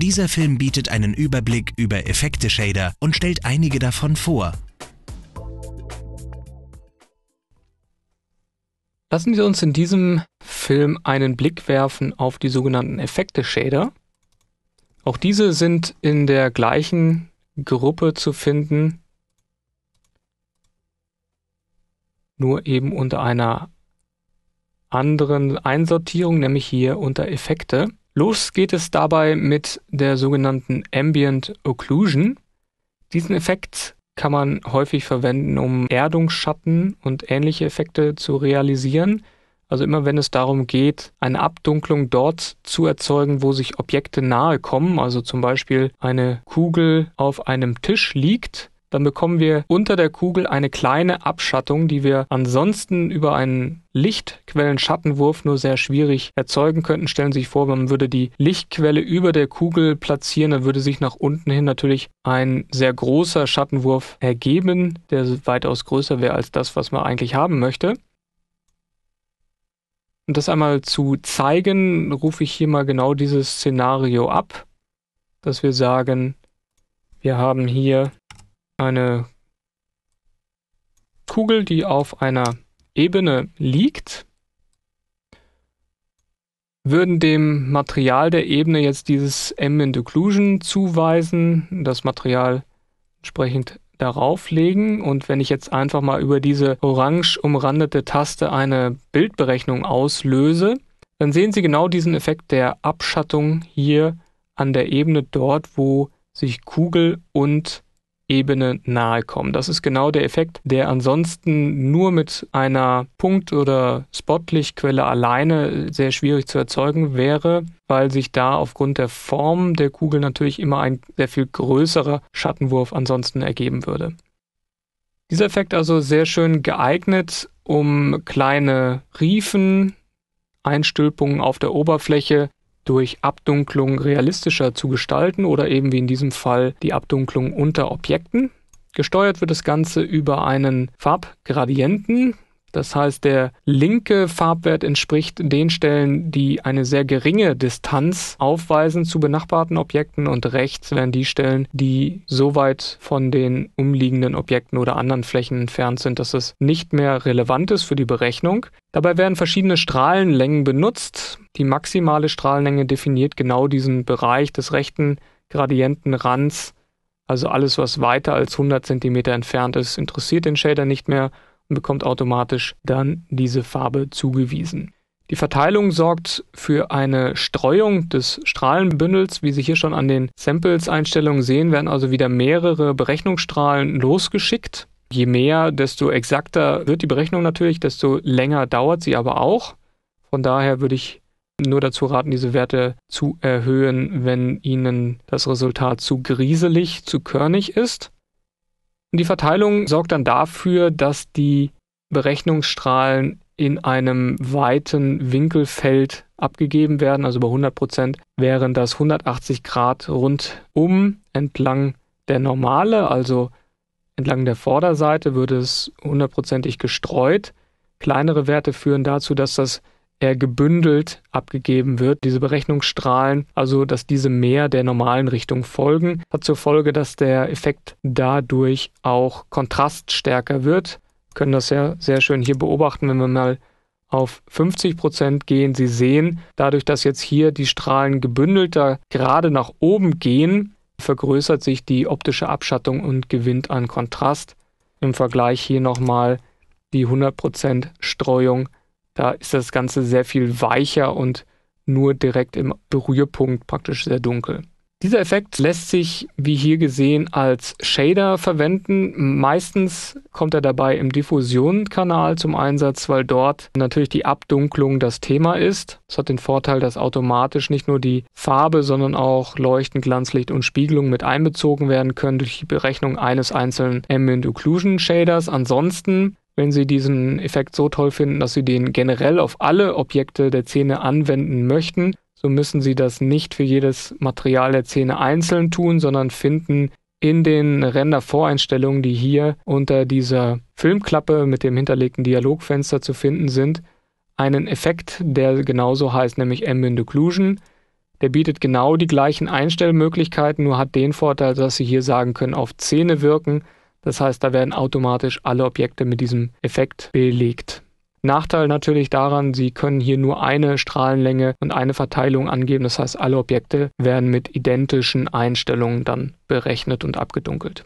Dieser Film bietet einen Überblick über Effekte-Shader und stellt einige davon vor. Lassen Sie uns in diesem Film einen Blick werfen auf die sogenannten Effekte-Shader. Auch diese sind in der gleichen Gruppe zu finden, nur eben unter einer anderen Einsortierung, nämlich hier unter Effekte. Los geht es dabei mit der sogenannten Ambient Occlusion. Diesen Effekt kann man häufig verwenden, um Erdungsschatten und ähnliche Effekte zu realisieren. Also immer wenn es darum geht, eine Abdunklung dort zu erzeugen, wo sich Objekte nahe kommen, also zum Beispiel eine Kugel auf einem Tisch liegt, dann bekommen wir unter der Kugel eine kleine Abschattung, die wir ansonsten über einen Lichtquellen-Schattenwurf nur sehr schwierig erzeugen könnten. Stellen Sie sich vor, man würde die Lichtquelle über der Kugel platzieren, dann würde sich nach unten hin natürlich ein sehr großer Schattenwurf ergeben, der weitaus größer wäre als das, was man eigentlich haben möchte. Um das einmal zu zeigen, rufe ich hier mal genau dieses Szenario ab, dass wir sagen, wir haben hier eine Kugel, die auf einer Ebene liegt, würden dem Material der Ebene jetzt dieses m Occlusion zuweisen, das Material entsprechend darauf legen und wenn ich jetzt einfach mal über diese orange umrandete Taste eine Bildberechnung auslöse, dann sehen Sie genau diesen Effekt der Abschattung hier an der Ebene dort, wo sich Kugel und Ebene nahe kommen. Das ist genau der Effekt, der ansonsten nur mit einer Punkt- oder Spotlichtquelle alleine sehr schwierig zu erzeugen wäre, weil sich da aufgrund der Form der Kugel natürlich immer ein sehr viel größerer Schattenwurf ansonsten ergeben würde. Dieser Effekt also sehr schön geeignet, um kleine Riefen, Einstülpungen auf der Oberfläche durch Abdunklung realistischer zu gestalten oder eben wie in diesem Fall die Abdunklung unter Objekten. Gesteuert wird das Ganze über einen Farbgradienten, das heißt, der linke Farbwert entspricht den Stellen, die eine sehr geringe Distanz aufweisen zu benachbarten Objekten und rechts wären die Stellen, die so weit von den umliegenden Objekten oder anderen Flächen entfernt sind, dass es nicht mehr relevant ist für die Berechnung. Dabei werden verschiedene Strahlenlängen benutzt. Die maximale Strahlenlänge definiert genau diesen Bereich des rechten Gradientenrands. Also alles, was weiter als 100 cm entfernt ist, interessiert den Shader nicht mehr und bekommt automatisch dann diese Farbe zugewiesen. Die Verteilung sorgt für eine Streuung des Strahlenbündels, wie Sie hier schon an den Samples-Einstellungen sehen, werden also wieder mehrere Berechnungsstrahlen losgeschickt. Je mehr, desto exakter wird die Berechnung natürlich, desto länger dauert sie aber auch. Von daher würde ich nur dazu raten, diese Werte zu erhöhen, wenn Ihnen das Resultat zu grieselig, zu körnig ist. Und die Verteilung sorgt dann dafür, dass die Berechnungsstrahlen in einem weiten Winkelfeld abgegeben werden, also bei 100 Prozent, wären das 180 Grad rundum entlang der normale, also entlang der Vorderseite würde es hundertprozentig gestreut. Kleinere Werte führen dazu, dass das er gebündelt abgegeben wird. Diese Berechnungsstrahlen, also dass diese mehr der normalen Richtung folgen, hat zur Folge, dass der Effekt dadurch auch kontraststärker wird. Wir können das ja sehr schön hier beobachten, wenn wir mal auf 50 Prozent gehen. Sie sehen, dadurch, dass jetzt hier die Strahlen gebündelter gerade nach oben gehen, vergrößert sich die optische Abschattung und gewinnt an Kontrast. Im Vergleich hier nochmal die 100% Prozent Streuung da ist das Ganze sehr viel weicher und nur direkt im Berührpunkt praktisch sehr dunkel. Dieser Effekt lässt sich, wie hier gesehen, als Shader verwenden. Meistens kommt er dabei im Diffusion-Kanal zum Einsatz, weil dort natürlich die Abdunklung das Thema ist. Es hat den Vorteil, dass automatisch nicht nur die Farbe, sondern auch Leuchten, Glanzlicht und Spiegelung mit einbezogen werden können durch die Berechnung eines einzelnen Ambient Occlusion Shaders. Ansonsten wenn Sie diesen Effekt so toll finden, dass Sie den generell auf alle Objekte der Zähne anwenden möchten, so müssen Sie das nicht für jedes Material der Zähne einzeln tun, sondern finden in den Render-Voreinstellungen, die hier unter dieser Filmklappe mit dem hinterlegten Dialogfenster zu finden sind, einen Effekt, der genauso heißt, nämlich Ambient Occlusion. Der bietet genau die gleichen Einstellmöglichkeiten, nur hat den Vorteil, dass Sie hier sagen können, auf Zähne wirken das heißt, da werden automatisch alle Objekte mit diesem Effekt belegt. Nachteil natürlich daran, Sie können hier nur eine Strahlenlänge und eine Verteilung angeben. Das heißt, alle Objekte werden mit identischen Einstellungen dann berechnet und abgedunkelt.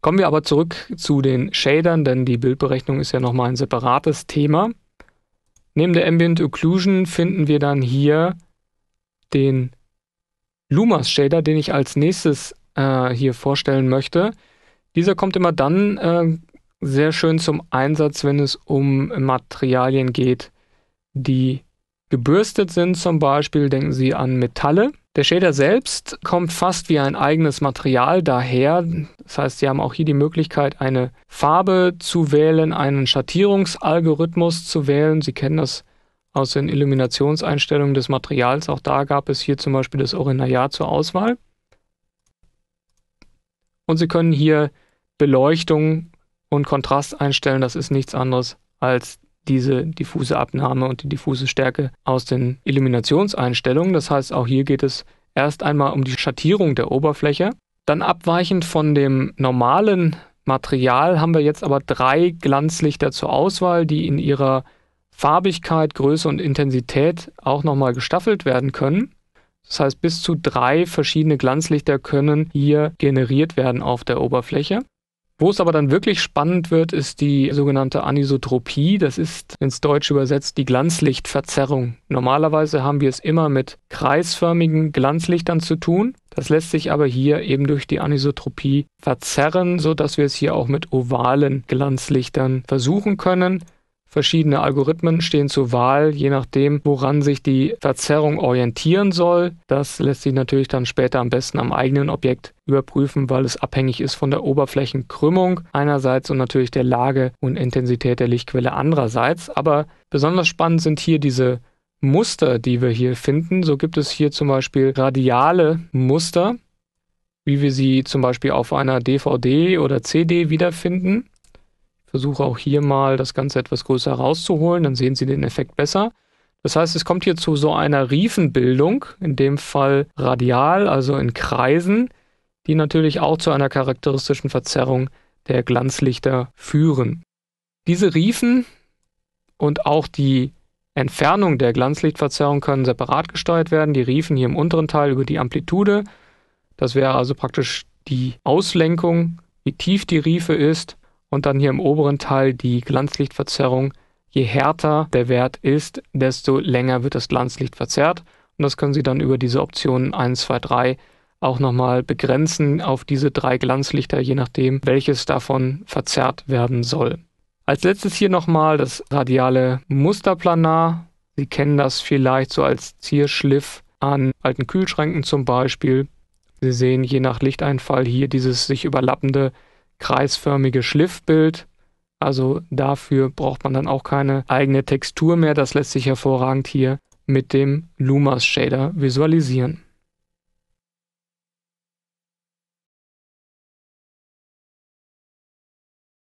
Kommen wir aber zurück zu den Shadern, denn die Bildberechnung ist ja nochmal ein separates Thema. Neben der Ambient Occlusion finden wir dann hier den Lumas Shader, den ich als nächstes äh, hier vorstellen möchte. Dieser kommt immer dann äh, sehr schön zum Einsatz, wenn es um Materialien geht, die gebürstet sind. Zum Beispiel denken Sie an Metalle. Der Shader selbst kommt fast wie ein eigenes Material daher. Das heißt, Sie haben auch hier die Möglichkeit, eine Farbe zu wählen, einen Schattierungsalgorithmus zu wählen. Sie kennen das aus den Illuminationseinstellungen des Materials. Auch da gab es hier zum Beispiel das Orinayat zur Auswahl. Und Sie können hier Beleuchtung und Kontrast einstellen. Das ist nichts anderes als diese diffuse Abnahme und die diffuse Stärke aus den Illuminationseinstellungen. Das heißt, auch hier geht es erst einmal um die Schattierung der Oberfläche. Dann abweichend von dem normalen Material haben wir jetzt aber drei Glanzlichter zur Auswahl, die in ihrer Farbigkeit, Größe und Intensität auch nochmal gestaffelt werden können. Das heißt, bis zu drei verschiedene Glanzlichter können hier generiert werden auf der Oberfläche. Wo es aber dann wirklich spannend wird, ist die sogenannte Anisotropie. Das ist ins Deutsch übersetzt die Glanzlichtverzerrung. Normalerweise haben wir es immer mit kreisförmigen Glanzlichtern zu tun. Das lässt sich aber hier eben durch die Anisotropie verzerren, so dass wir es hier auch mit ovalen Glanzlichtern versuchen können. Verschiedene Algorithmen stehen zur Wahl, je nachdem, woran sich die Verzerrung orientieren soll. Das lässt sich natürlich dann später am besten am eigenen Objekt überprüfen, weil es abhängig ist von der Oberflächenkrümmung einerseits und natürlich der Lage und Intensität der Lichtquelle andererseits. Aber besonders spannend sind hier diese Muster, die wir hier finden. So gibt es hier zum Beispiel radiale Muster, wie wir sie zum Beispiel auf einer DVD oder CD wiederfinden versuche auch hier mal das Ganze etwas größer rauszuholen, dann sehen Sie den Effekt besser. Das heißt, es kommt hier zu so einer Riefenbildung, in dem Fall radial, also in Kreisen, die natürlich auch zu einer charakteristischen Verzerrung der Glanzlichter führen. Diese Riefen und auch die Entfernung der Glanzlichtverzerrung können separat gesteuert werden. Die Riefen hier im unteren Teil über die Amplitude. Das wäre also praktisch die Auslenkung, wie tief die Riefe ist und dann hier im oberen Teil die Glanzlichtverzerrung. Je härter der Wert ist, desto länger wird das Glanzlicht verzerrt. Und das können Sie dann über diese Optionen 1, 2, 3 auch nochmal begrenzen auf diese drei Glanzlichter, je nachdem, welches davon verzerrt werden soll. Als letztes hier nochmal das radiale Musterplanar. Sie kennen das vielleicht so als Zierschliff an alten Kühlschränken zum Beispiel. Sie sehen je nach Lichteinfall hier dieses sich überlappende kreisförmige Schliffbild. Also dafür braucht man dann auch keine eigene Textur mehr. Das lässt sich hervorragend hier mit dem Lumas Shader visualisieren.